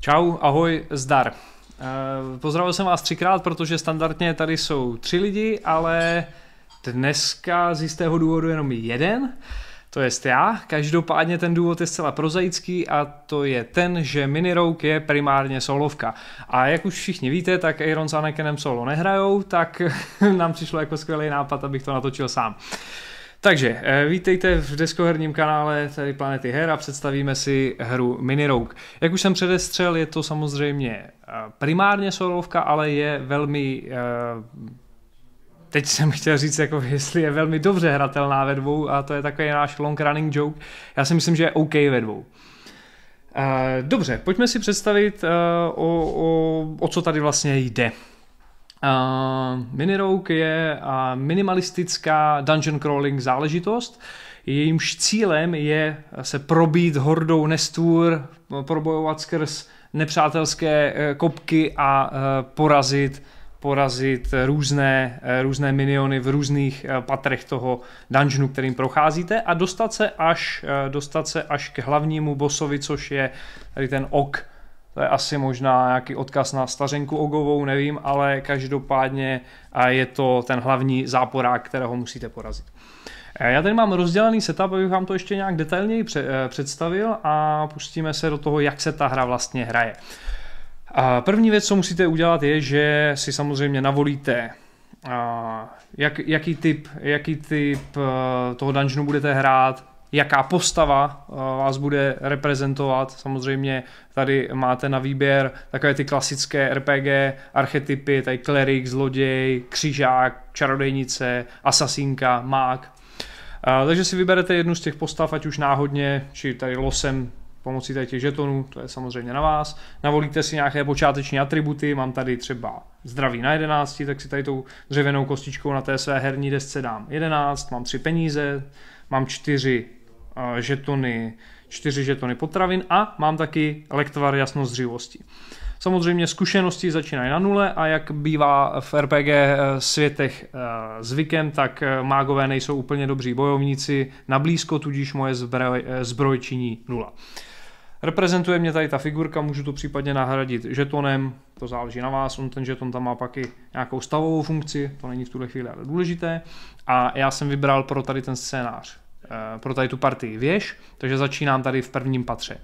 Čau, ahoj, zdar. Eh, pozdravil jsem vás třikrát, protože standardně tady jsou tři lidi, ale dneska z jistého důvodu jenom jeden, to jest já. Každopádně ten důvod je zcela prozaický a to je ten, že Minirouk je primárně solovka. A jak už všichni víte, tak Aaron s Anakinem solo nehrajou, tak nám přišlo jako skvělý nápad, abych to natočil sám. Takže, eh, vítejte v deskoherním kanále tady Planety her a představíme si hru Mini Rogue. Jak už jsem předestřel, je to samozřejmě eh, primárně solovka, ale je velmi eh, teď jsem chtěl říct, jako jestli je velmi dobře hratelná ve dvou a to je takový náš long running joke. Já si myslím, že je OK ve dvou. Dobře, pojďme si představit, o, o, o co tady vlastně jde. Uh, Minirouk je uh, minimalistická dungeon crawling záležitost, jejímž cílem je se probít hordou nestůr, probojovat skrz nepřátelské e, kopky a e, porazit porazit různé, e, různé miniony v různých patrech toho dungeonu, kterým procházíte a dostat se až, dostat se až k hlavnímu bosovi, což je tady ten ok, to je asi možná nějaký odkaz na stařenku Ogovou, nevím, ale každopádně je to ten hlavní záporák, kterého musíte porazit. E, já tady mám rozdělený setup, abych vám to ještě nějak detailněji e, představil a pustíme se do toho, jak se ta hra vlastně hraje. E, první věc, co musíte udělat, je, že si samozřejmě navolíte jak, jaký typ, jaký typ toho dungeonu budete hrát, jaká postava eh, vás bude reprezentovat. Samozřejmě tady máte na výběr takové ty klasické RPG archetypy, tady klerik, zloděj, křižák, čarodejnice, asasínka, mák. Eh, takže si vyberete jednu z těch postav, ať už náhodně, či tady losem pomocí tady těch žetonů, to je samozřejmě na vás. Navolíte si nějaké počáteční atributy, mám tady třeba zdraví na 11, tak si tady tou dřevěnou kostičkou na té své herní desce dám 11, mám tři peníze, mám čtyři žetony, čtyři žetony potravin a mám taky lektvar jasnost zřivosti. Samozřejmě zkušenosti začínají na nule a jak bývá v RPG eh, světech eh, zvykem, tak eh, mágové nejsou úplně dobří bojovníci na blízko, tudíž moje zbroj, zbroj činí nula. Reprezentuje mě tady ta figurka, můžu to případně nahradit žetonem, to záleží na vás, on ten žeton tam má pak i nějakou stavovou funkci, to není v tuhle chvíli ale důležité. A já jsem vybral pro tady ten scénář Eh, pro tady tu partii věž, takže začínám tady v prvním patře.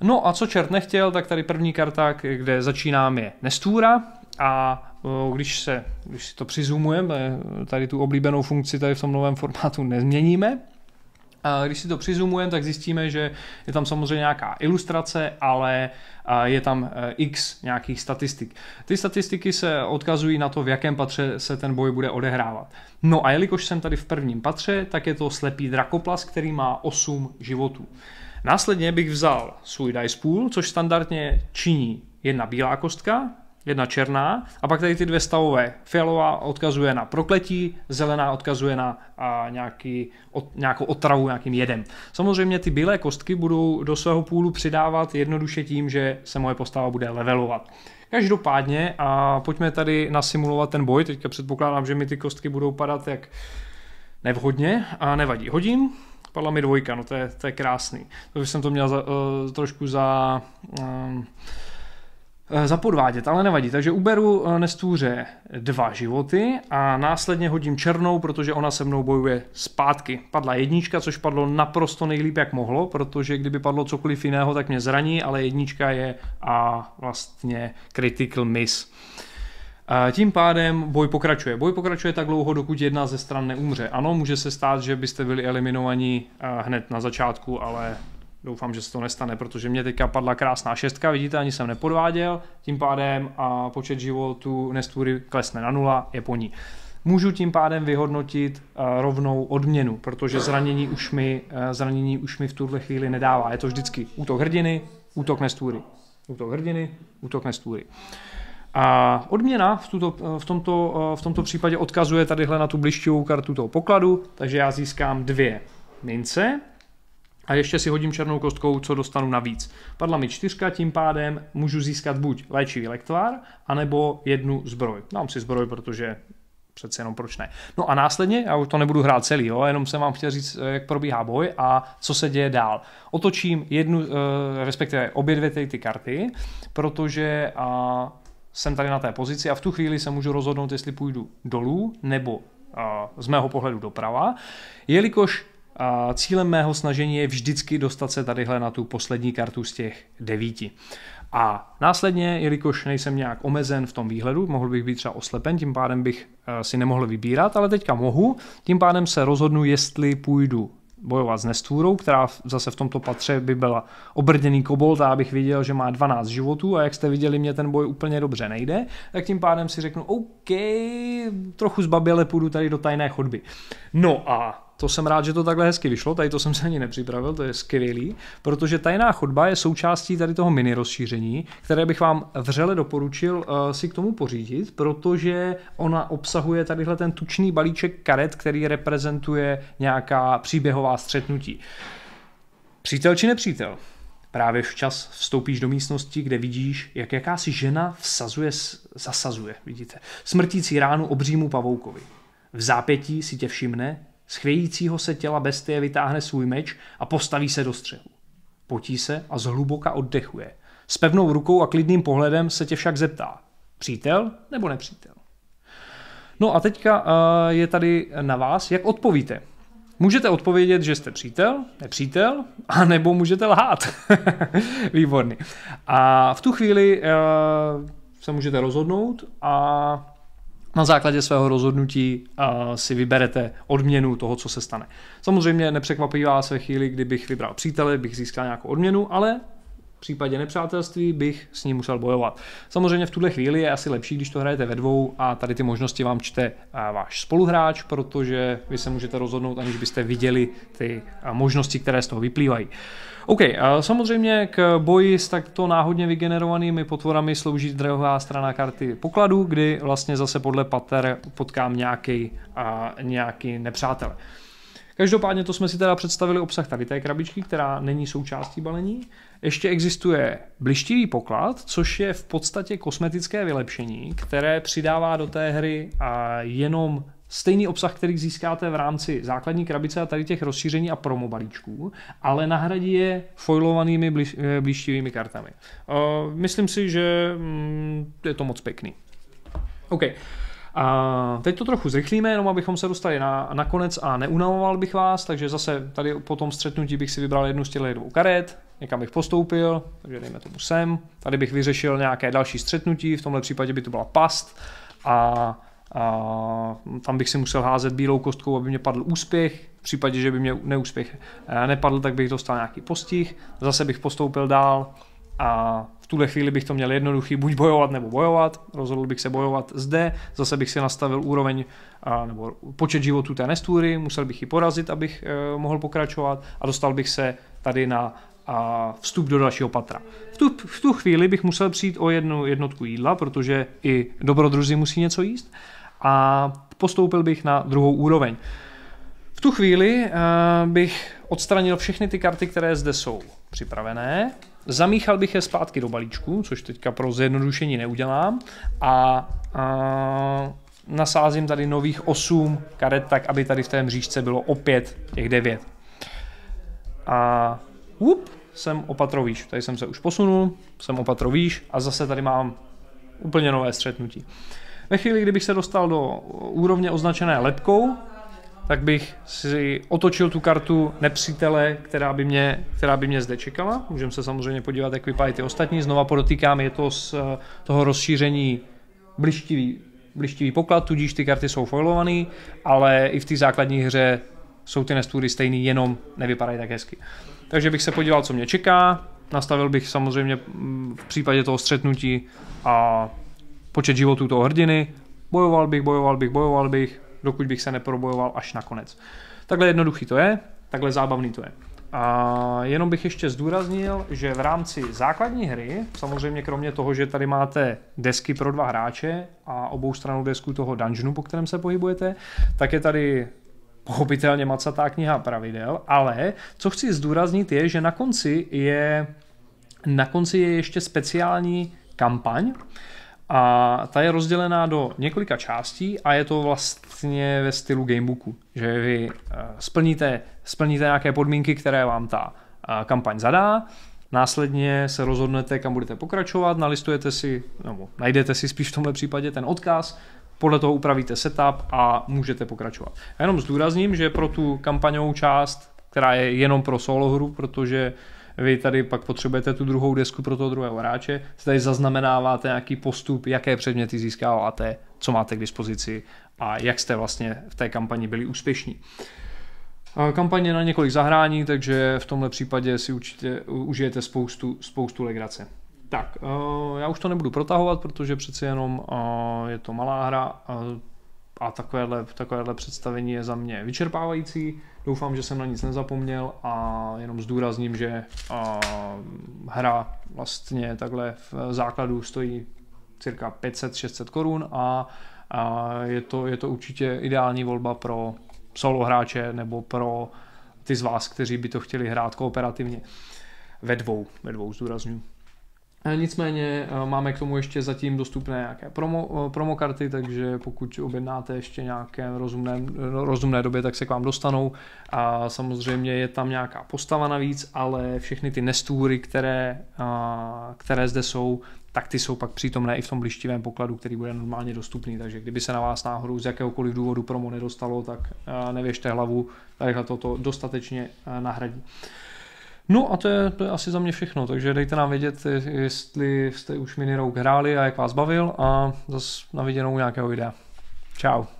No a co čert nechtěl, tak tady první karta, kde začínám je Nestůra a eh, když, se, když si to přizumujeme, eh, tady tu oblíbenou funkci tady v tom novém formátu nezměníme, když si to přizumujeme, tak zjistíme, že je tam samozřejmě nějaká ilustrace, ale je tam e, x nějakých statistik. Ty statistiky se odkazují na to, v jakém patře se ten boj bude odehrávat. No a jelikož jsem tady v prvním patře, tak je to slepý drakoplas, který má 8 životů. Následně bych vzal svůj dice pool, což standardně činí jedna bílá kostka, jedna černá, a pak tady ty dvě stavové. Fialová odkazuje na prokletí, zelená odkazuje na a, nějaký, o, nějakou otravu, nějakým jedem. Samozřejmě ty bílé kostky budou do svého půlu přidávat jednoduše tím, že se moje postava bude levelovat. Každopádně, a pojďme tady nasimulovat ten boj, teďka předpokládám, že mi ty kostky budou padat jak nevhodně, a nevadí. Hodím, padla mi dvojka, no to je, to je krásný. bych jsem to měl za, uh, trošku za... Um, Eh, zapodvádět, ale nevadí. Takže uberu eh, nestůře dva životy a následně hodím černou, protože ona se mnou bojuje zpátky. Padla jednička, což padlo naprosto nejlíp, jak mohlo, protože kdyby padlo cokoliv jiného, tak mě zraní, ale jednička je a vlastně critical miss. Eh, tím pádem boj pokračuje. Boj pokračuje tak dlouho, dokud jedna ze stran neumře. Ano, může se stát, že byste byli eliminovaní hned na začátku, ale Doufám, že se to nestane, protože mě teďka padla krásná šestka, vidíte, ani jsem nepodváděl, tím pádem a počet životů Nestury klesne na nula, je po ní. Můžu tím pádem vyhodnotit eh, rovnou odměnu, protože zranění už mi, eh, zranění už mi v tuhle chvíli nedává. Je to vždycky útok hrdiny, útok Nestury. Útok hrdiny, útok Nestury. A odměna v, tuto, v, tomto, eh, v tomto případě odkazuje tadyhle na tu blišťovou kartu toho pokladu, takže já získám dvě mince, a ještě si hodím černou kostkou, co dostanu navíc. Padla mi čtyřka, tím pádem můžu získat buď léčivý lektvár, anebo jednu zbroj. Dám si zbroj, protože přece jenom proč ne. No a následně, já už to nebudu hrát celý, jo, jenom jsem vám chtěl říct, eh, jak probíhá boj a co se děje dál. Otočím jednu, eh, respektive obě dvě ty karty, protože a, jsem tady na té pozici a v tu chvíli se můžu rozhodnout, jestli půjdu dolů nebo eh, z mého pohledu doprava, jelikož a cílem mého snažení je vždycky dostat se tadyhle na tu poslední kartu z těch devíti. A následně, jelikož nejsem nějak omezen v tom výhledu, mohl bych být třeba oslepen, tím pádem bych eh, si nemohl vybírat, ale teďka mohu, tím pádem se rozhodnu, jestli půjdu bojovat s nestvůrou, která zase v tomto patře by byla obrděný kobolt a abych viděl, že má 12 životů a jak jste viděli, mě ten boj úplně dobře nejde, tak tím pádem si řeknu, OK, trochu zbaběle půjdu tady do tajné chodby. No a to jsem rád, že to takhle hezky vyšlo, tady to jsem se ani nepřipravil, to je skvělý, protože tajná chodba je součástí tady toho mini rozšíření, které bych vám vřele doporučil uh, si k tomu pořídit, protože ona obsahuje tadyhle ten tučný balíček karet, který reprezentuje nějaká příběhová střetnutí. Přítel či nepřítel? Právě včas vstoupíš do místnosti, kde vidíš, jak jakási žena vsazuje, zasazuje, vidíte, smrtící ránu obřímu pavoukovi. V zápětí si tě všimne z chvějícího se těla bestie vytáhne svůj meč a postaví se do střehu. Potí se a zhluboka oddechuje. S pevnou rukou a klidným pohledem se tě však zeptá. Přítel nebo nepřítel? No a teďka eh, je tady na vás, jak odpovíte. Můžete odpovědět, že jste přítel, nepřítel, a nebo můžete lhát. Výborný. A v tu chvíli eh, se můžete rozhodnout a na základě svého rozhodnutí si vyberete odměnu toho, co se stane. Samozřejmě nepřekvapí vás ve chvíli, kdybych vybral přítele, bych získal nějakou odměnu, ale v případě nepřátelství bych s ním musel bojovat. Samozřejmě v tuhle chvíli je asi lepší, když to hrajete ve dvou a tady ty možnosti vám čte váš spoluhráč, protože vy se můžete rozhodnout, aniž byste viděli ty možnosti, které z toho vyplývají. OK, samozřejmě k boji s takto náhodně vygenerovanými potvorami slouží druhá strana karty pokladu, kdy vlastně zase podle pater potkám nějaký, nějaký nepřátel. Každopádně to jsme si teda představili obsah tady té krabičky, která není součástí balení. Ještě existuje blištivý poklad, což je v podstatě kosmetické vylepšení, které přidává do té hry a jenom stejný obsah, který získáte v rámci základní krabice a tady těch rozšíření a promo balíčků, ale nahradí je foilovanými blíž, eh, kartami. Uh, myslím si, že mm, je to moc pěkný. OK. A teď to trochu zrychlíme, jenom abychom se dostali na, na konec a neunavoval bych vás, takže zase tady po tom střetnutí bych si vybral jednu z těchto dvou karet, někam bych postoupil, takže dejme tomu sem, tady bych vyřešil nějaké další střetnutí, v tomhle případě by to byla past a a tam bych si musel házet bílou kostkou, aby mě padl úspěch. V případě, že by mě neúspěch eh, nepadl, tak bych dostal nějaký postih. Zase bych postoupil dál a v tuhle chvíli bych to měl jednoduchý, buď bojovat nebo bojovat, rozhodl bych se bojovat zde, zase bych si nastavil úroveň a, nebo počet životů té nestůry, musel bych ji porazit, abych e, mohl pokračovat a dostal bych se tady na a vstup do dalšího patra. V tu, v tu chvíli bych musel přijít o jednu jednotku jídla, protože i dobrodruzi musí něco jíst a postoupil bych na druhou úroveň. V tu chvíli e, bych odstranil všechny ty karty, které zde jsou připravené Zamíchal bych je zpátky do balíčku, což teďka pro zjednodušení neudělám. A, a nasázím tady nových 8 karet, tak aby tady v té mřížce bylo opět těch 9. A up, jsem opatrovíš. Tady jsem se už posunul, jsem opatrovíš a zase tady mám úplně nové střetnutí. Ve chvíli, kdybych se dostal do úrovně označené lepkou, tak bych si otočil tu kartu nepřítele, která by mě, která by mě zde čekala. Můžeme se samozřejmě podívat, jak vypadají ty ostatní. Znova podotýkám, je to z eh, toho rozšíření blištivý, blištivý poklad, tudíž ty karty jsou foilované, ale i v té základní hře jsou ty nestůry stejný, jenom nevypadají tak hezky. Takže bych se podíval, co mě čeká, nastavil bych samozřejmě mm, v případě toho střetnutí a počet životů toho hrdiny, bojoval bych, bojoval bych, bojoval bych, dokud bych se neprobojoval až nakonec. Takhle jednoduchý to je, takhle zábavný to je. A jenom bych ještě zdůraznil, že v rámci základní hry, samozřejmě kromě toho, že tady máte desky pro dva hráče a obou stranu desku toho dungeonu, po kterém se pohybujete, tak je tady pochopitelně macatá kniha pravidel, ale co chci zdůraznit je, že na konci je na konci je ještě speciální kampaň, a ta je rozdělená do několika částí a je to vlastně ve stylu gamebooku, že vy eh, splníte, splníte nějaké podmínky, které vám ta eh, kampaň zadá, Následně se rozhodnete, kam budete pokračovat, nalistujete si, nebo najdete si spíš v tomhle případě ten odkaz, podle toho upravíte setup a můžete pokračovat. Já jenom zdůrazním, že pro tu kampaňovou část, která je jenom pro solo hru, protože uh, vy tady pak potřebujete tu druhou desku pro toho druhého hráče, se tady zaznamenáváte nějaký postup, jaké předměty získáváte, co máte k dispozici a jak jste vlastně v té kampani byli úspěšní. Kampaně na několik zahrání, takže v tomhle případě si určitě užijete spoustu, spoustu legrace. Tak, eh, já už to nebudu protahovat, protože přeci jenom eh, je to malá hra. Eh, a takovéhle, takovéhle představení je za mě vyčerpávající. Doufám, že jsem na nic nezapomněl a jenom zdůrazním, že a, hra vlastně takhle v základu stojí cirka 500-600 korun a, a je, to, je to určitě ideální volba pro solo hráče nebo pro ty z vás, kteří by to chtěli hrát kooperativně. Ve dvou, ve dvou zdůraznuju. Eh, nicméně eh, máme k tomu ještě zatím dostupné nějaké promo, eh, promokarty, takže pokud objednáte ještě nějaké rozumné, rozumné době, tak se k vám dostanou. A samozřejmě je tam nějaká postava navíc, ale všechny ty nestůry, které, které zde jsou, tak ty jsou pak přítomné i v tom blištivém pokladu, který bude normálně dostupný. Takže kdyby se na vás náhodou z jakéhokoliv důvodu promo nedostalo, tak nevěžte hlavu, tady toto dostatečně nahradí. No a to je, to je asi za mě všechno, takže dejte nám vědět, jestli jste už minirouk hráli a jak vás bavil a zase na viděnou nějakého videa. Ciao.